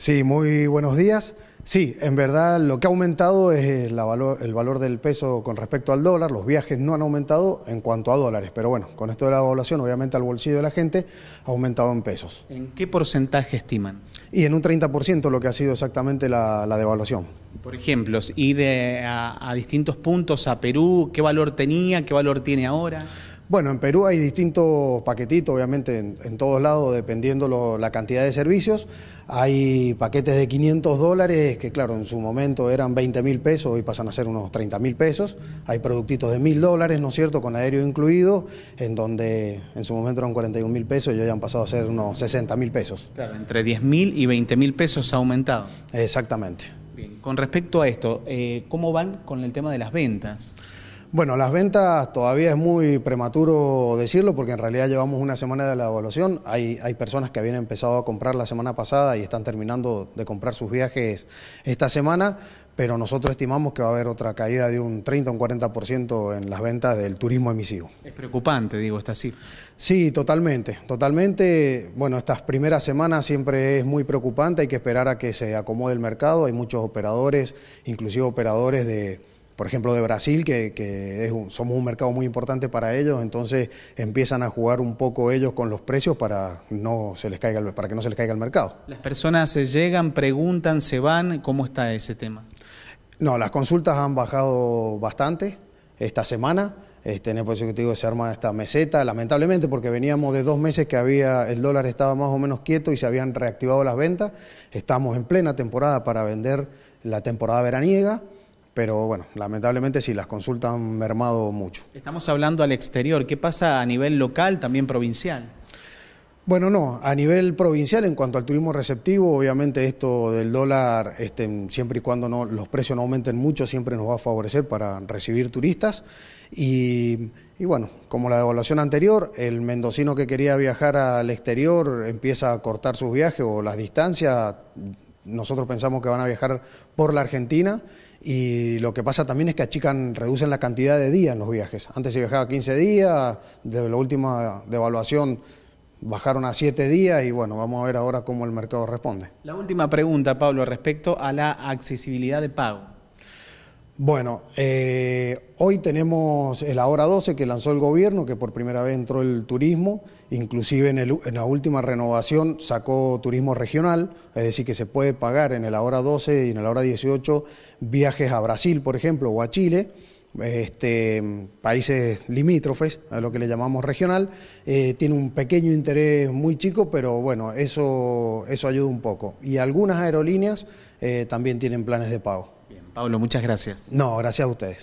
Sí, muy buenos días. Sí, en verdad lo que ha aumentado es el valor del peso con respecto al dólar, los viajes no han aumentado en cuanto a dólares, pero bueno, con esto de la devaluación, obviamente al bolsillo de la gente ha aumentado en pesos. ¿En qué porcentaje estiman? Y en un 30% lo que ha sido exactamente la, devaluación. Por ejemplo, ir eh, a distintos puntos a Perú, ¿qué valor tenía, qué valor tiene ahora? Bueno, en Perú hay distintos paquetitos, obviamente en, todos lados, dependiendo la cantidad de servicios. Hay paquetes de 500 dólares, que claro, en su momento eran 20 mil pesos, hoy pasan a ser unos 30 mil pesos. Hay productitos de mil dólares, ¿no es cierto?, con aéreo incluido, en donde en su momento eran 41 mil pesos y hoy han pasado a ser unos 60 mil pesos. Claro, entre 10 mil y 20 mil pesos ha aumentado. Exactamente. Bien, con respecto a esto, eh, ¿cómo van con el tema de las ventas? Bueno, las ventas todavía es muy prematuro decirlo porque en realidad llevamos una semana de la evaluación. Hay, hay, personas que habían empezado a comprar la semana pasada y están terminando de comprar sus viajes esta semana, pero nosotros estimamos que va a haber otra caída de un 30 o un 40% en las ventas del turismo emisivo. Es preocupante, digo, está así. Sí, totalmente, totalmente. Bueno, estas primeras semanas siempre es muy preocupante, hay que esperar a que se acomode el mercado, hay muchos operadores, inclusive operadores de por ejemplo, de Brasil, que, que es somos un mercado muy importante para ellos, entonces empiezan a jugar un poco ellos con los precios para, no se les caiga, para que no se les caiga el mercado. ¿Las personas se llegan, preguntan, se van? ¿Cómo está ese tema? No, las consultas han bajado bastante esta semana. Este, en el proceso que te digo, se arma esta meseta, lamentablemente, porque veníamos de dos meses que había, el dólar estaba más o menos quieto y se habían reactivado las ventas. Estamos en plena temporada para vender la temporada veraniega. Pero bueno, lamentablemente sí, las consultas han mermado mucho. Estamos hablando al exterior, ¿qué pasa a nivel local, también provincial? Bueno, no, a nivel provincial, en cuanto al turismo receptivo, obviamente esto del dólar, este, siempre y cuando no, los precios no aumenten mucho, siempre nos va a favorecer para recibir turistas. Y, y, bueno, como la devaluación anterior, el mendocino que quería viajar al exterior empieza a cortar sus viajes o las distancias. Nosotros pensamos que van a viajar por la Argentina y lo que pasa también es que achican, reducen la cantidad de días en los viajes. Antes se viajaba 15 días, desde la última devaluación bajaron a 7 días y bueno, vamos a ver ahora cómo el mercado responde. La última pregunta, Pablo, respecto a la accesibilidad de pago. Bueno, eh, hoy tenemos el Ahora 12 que lanzó el gobierno, que por primera vez entró el turismo, inclusive en, la última renovación sacó turismo regional, es decir, que se puede pagar en el Ahora 12 y en el Ahora 18 viajes a Brasil, por ejemplo, o a Chile. Este, países limítrofes, a lo que le llamamos regional, eh, tiene un pequeño interés muy chico, pero bueno, eso, eso ayuda un poco. Y algunas aerolíneas eh, también tienen planes de pago. Pablo, muchas gracias. No, gracias a ustedes.